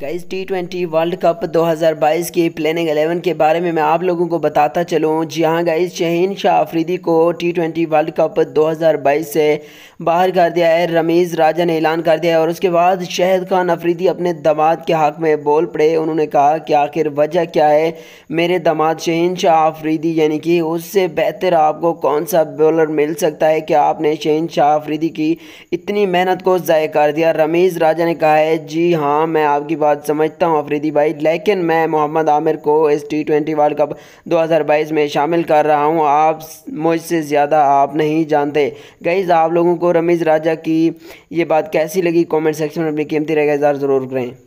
guys T twenty World Cup 2022 की planning eleven के बारे में मैं आप लोगों को बताता चलूँ जी हाँ गाइज शहीन शाह अफरीदी को टी ट्वेंटी वर्ल्ड कप 2022 से बाहर कर दिया है रमीज़ राजा ने ऐलान कर दिया है और उसके बाद शहद खान अफरीदी अपने दामाद के हक में बोल पड़े उन्होंने कहा कि आखिर वजह क्या है मेरे दामाद शहीन शाह अफरीदी यानी कि उससे बेहतर आपको कौन सा बॉलर मिल सकता है कि आपने शहीन शाह अफरीदी की इतनी मेहनत को ज़ाय कर दिया रमीज़ राजा ने कहा है जी हाँ मैं आपकी बात समझता हूँ अफरीदी भाई लेकिन मैं मोहम्मद आमिर को इस टी ट्वेंटी वर्ल्ड कप 2022 में शामिल कर रहा हूँ आप मुझसे ज़्यादा आप नहीं जानते गईज़ आप लोगों को रमीज़ राजा की ये बात कैसी लगी कमेंट सेक्शन में अपनी कीमती राय ज़रूर करें